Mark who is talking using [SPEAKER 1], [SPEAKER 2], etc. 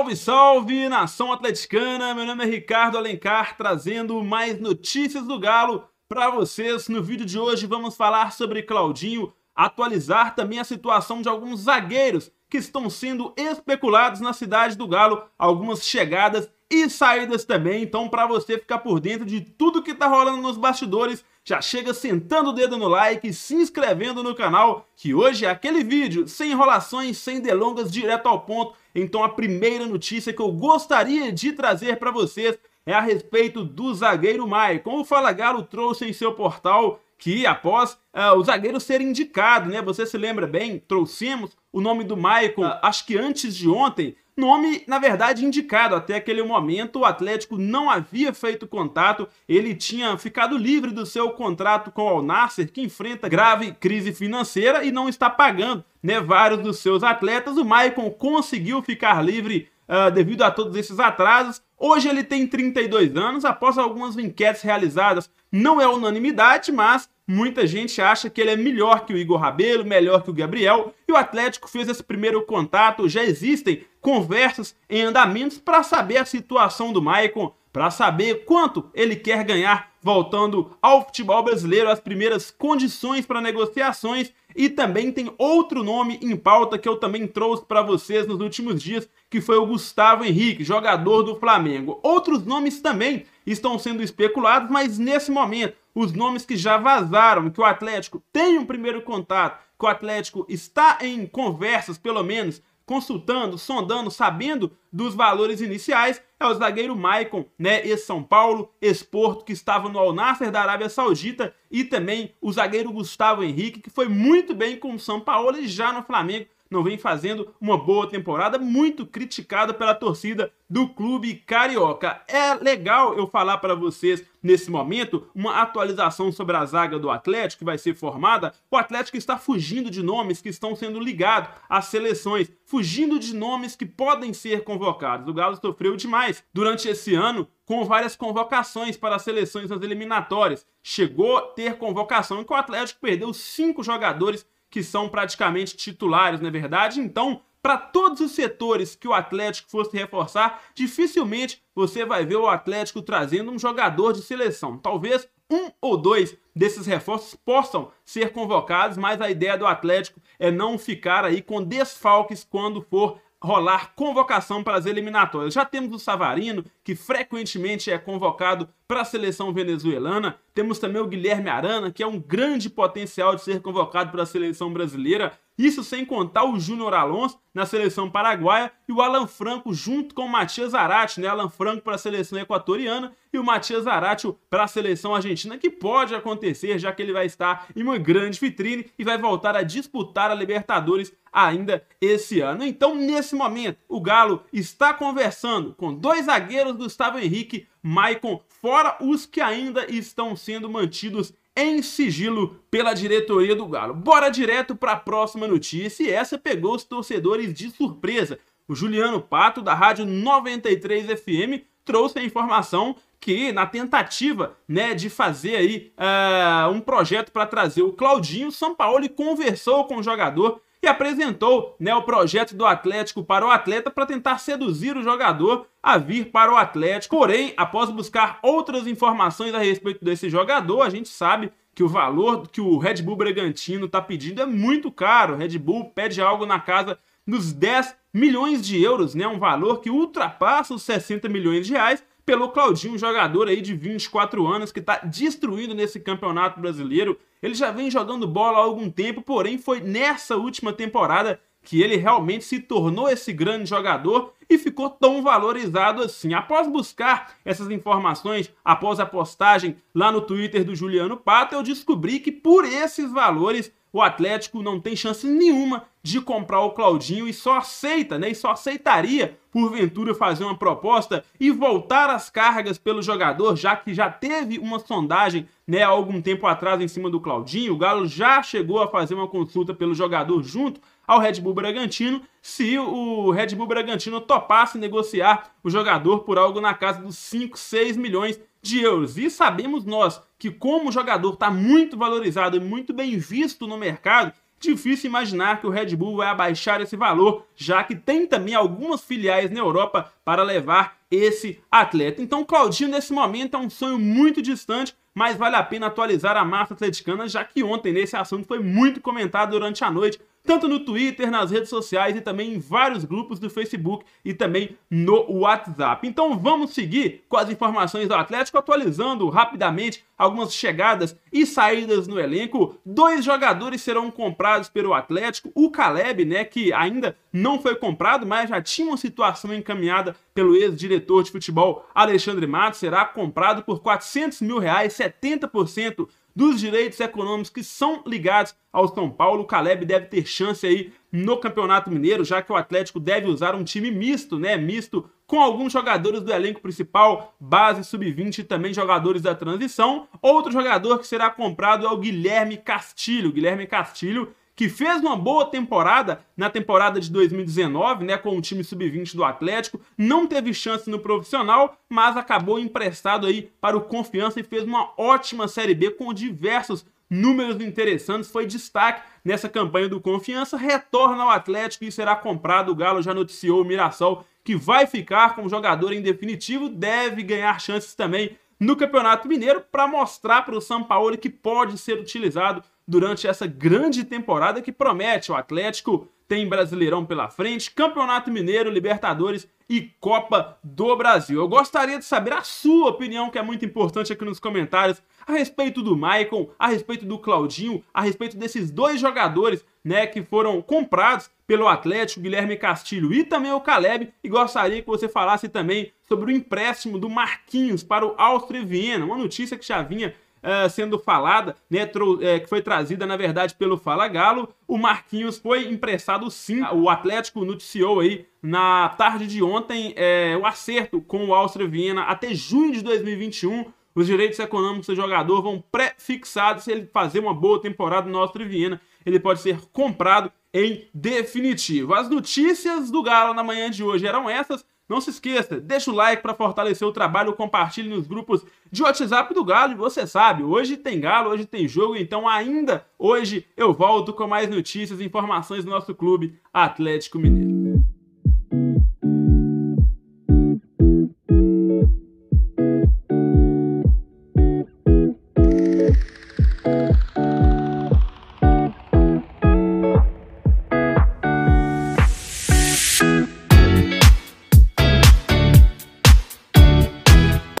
[SPEAKER 1] Salve, salve, nação atleticana! Meu nome é Ricardo Alencar, trazendo mais notícias do Galo para vocês. No vídeo de hoje vamos falar sobre Claudinho, atualizar também a situação de alguns zagueiros que estão sendo especulados na cidade do Galo, algumas chegadas e saídas também. Então, para você ficar por dentro de tudo que tá rolando nos bastidores, já chega sentando o dedo no like, e se inscrevendo no canal, que hoje é aquele vídeo sem enrolações, sem delongas, direto ao ponto. Então, a primeira notícia que eu gostaria de trazer para vocês é a respeito do zagueiro Maicon. O Fala Galo trouxe em seu portal que após uh, o zagueiro ser indicado, né? Você se lembra bem, trouxemos o nome do Maicon, uh, acho que antes de ontem, Nome, na verdade, indicado. Até aquele momento, o Atlético não havia feito contato. Ele tinha ficado livre do seu contrato com o Al-Nasser, que enfrenta grave crise financeira e não está pagando né, vários dos seus atletas. O Maicon conseguiu ficar livre uh, devido a todos esses atrasos. Hoje ele tem 32 anos, após algumas enquetes realizadas, não é unanimidade, mas muita gente acha que ele é melhor que o Igor Rabelo, melhor que o Gabriel, e o Atlético fez esse primeiro contato. Já existem conversas em andamentos para saber a situação do Maicon, para saber quanto ele quer ganhar voltando ao futebol brasileiro, as primeiras condições para negociações e também tem outro nome em pauta que eu também trouxe para vocês nos últimos dias, que foi o Gustavo Henrique, jogador do Flamengo. Outros nomes também estão sendo especulados, mas nesse momento, os nomes que já vazaram, que o Atlético tem um primeiro contato, que o Atlético está em conversas, pelo menos, consultando, sondando, sabendo dos valores iniciais, é o zagueiro Maicon, né, ex-São Paulo, ex-Porto, que estava no Al Nasser da Arábia Saudita, e também o zagueiro Gustavo Henrique, que foi muito bem com o São Paulo e já no Flamengo não vem fazendo uma boa temporada, muito criticada pela torcida do clube carioca. É legal eu falar para vocês nesse momento uma atualização sobre a zaga do Atlético que vai ser formada. O Atlético está fugindo de nomes que estão sendo ligados às seleções, fugindo de nomes que podem ser convocados. O Galo sofreu demais durante esse ano com várias convocações para as seleções nas eliminatórias. Chegou a ter convocação e o Atlético perdeu cinco jogadores que são praticamente titulares, não é verdade? Então, para todos os setores que o Atlético fosse reforçar, dificilmente você vai ver o Atlético trazendo um jogador de seleção. Talvez um ou dois desses reforços possam ser convocados, mas a ideia do Atlético é não ficar aí com desfalques quando for rolar convocação para as eliminatórias. Já temos o Savarino, que frequentemente é convocado para a seleção venezuelana. Temos também o Guilherme Arana, que é um grande potencial de ser convocado para a seleção brasileira. Isso sem contar o Júnior Alonso na seleção paraguaia e o Alan Franco junto com o Matias Arati, né? Alan Franco para a seleção equatoriana e o Matias Arati para a seleção argentina, que pode acontecer, já que ele vai estar em uma grande vitrine e vai voltar a disputar a Libertadores ainda esse ano. Então, nesse momento, o Galo está conversando com dois zagueiros, Gustavo Henrique, Maicon, fora os que ainda estão sendo mantidos em sigilo pela diretoria do Galo. Bora direto para a próxima notícia e essa pegou os torcedores de surpresa. O Juliano Pato, da Rádio 93 FM, trouxe a informação que na tentativa né, de fazer aí uh, um projeto para trazer o Claudinho, o São Paulo conversou com o jogador e apresentou né, o projeto do Atlético para o atleta para tentar seduzir o jogador a vir para o Atlético. Porém, após buscar outras informações a respeito desse jogador, a gente sabe que o valor que o Red Bull Bragantino está pedindo é muito caro. O Red Bull pede algo na casa dos 10 milhões de euros, né? Um valor que ultrapassa os 60 milhões de reais pelo Claudinho, um jogador aí de 24 anos que está destruindo nesse campeonato brasileiro, ele já vem jogando bola há algum tempo, porém foi nessa última temporada que ele realmente se tornou esse grande jogador e ficou tão valorizado assim. Após buscar essas informações, após a postagem lá no Twitter do Juliano Pato, eu descobri que por esses valores o Atlético não tem chance nenhuma de comprar o Claudinho e só aceita, né? E só aceitaria, porventura, fazer uma proposta e voltar as cargas pelo jogador, já que já teve uma sondagem, né, há algum tempo atrás em cima do Claudinho. O Galo já chegou a fazer uma consulta pelo jogador junto ao Red Bull Bragantino, se o Red Bull Bragantino topasse negociar o jogador por algo na casa dos 5, 6 milhões de euros. E sabemos nós que, como o jogador está muito valorizado e muito bem visto no mercado, difícil imaginar que o Red Bull vai abaixar esse valor, já que tem também algumas filiais na Europa para levar esse atleta. Então, Claudinho, nesse momento, é um sonho muito distante, mas vale a pena atualizar a massa atleticana, já que ontem nesse assunto foi muito comentado durante a noite tanto no Twitter, nas redes sociais e também em vários grupos do Facebook e também no WhatsApp. Então vamos seguir com as informações do Atlético, atualizando rapidamente algumas chegadas e saídas no elenco. Dois jogadores serão comprados pelo Atlético, o Caleb, né, que ainda não foi comprado, mas já tinha uma situação encaminhada pelo ex-diretor de futebol Alexandre Matos, será comprado por 400 mil reais, 70% dos direitos econômicos que são ligados ao São Paulo. O Caleb deve ter chance aí no Campeonato Mineiro, já que o Atlético deve usar um time misto, né? Misto com alguns jogadores do elenco principal, base sub-20 e também jogadores da transição. Outro jogador que será comprado é o Guilherme Castilho. Guilherme Castilho, que fez uma boa temporada na temporada de 2019, né, com o time sub-20 do Atlético, não teve chance no profissional, mas acabou emprestado aí para o Confiança e fez uma ótima Série B com diversos números interessantes, foi destaque nessa campanha do Confiança, retorna ao Atlético e será comprado, o Galo já noticiou o Mirassol que vai ficar como jogador em definitivo, deve ganhar chances também no Campeonato Mineiro para mostrar para o São Paulo que pode ser utilizado durante essa grande temporada que promete. O Atlético tem Brasileirão pela frente, Campeonato Mineiro, Libertadores e Copa do Brasil. Eu gostaria de saber a sua opinião, que é muito importante aqui nos comentários, a respeito do Maicon, a respeito do Claudinho, a respeito desses dois jogadores, né, que foram comprados pelo Atlético, Guilherme Castilho e também o Caleb, e gostaria que você falasse também sobre o empréstimo do Marquinhos para o Áustria e Viena, uma notícia que já vinha eh, sendo falada, né, é, que foi trazida, na verdade, pelo Fala Galo. O Marquinhos foi emprestado sim. Ah, o Atlético noticiou aí na tarde de ontem é, o acerto com o Áustria Viena até junho de 2021. Os direitos econômicos do jogador vão pré-fixados. Se ele fazer uma boa temporada no Áustria Viena, ele pode ser comprado em definitivo. As notícias do Galo na manhã de hoje eram essas. Não se esqueça, deixa o like para fortalecer o trabalho, compartilhe nos grupos de WhatsApp do Galo. E você sabe, hoje tem Galo, hoje tem jogo, então ainda hoje eu volto com mais notícias e informações do nosso clube Atlético Mineiro.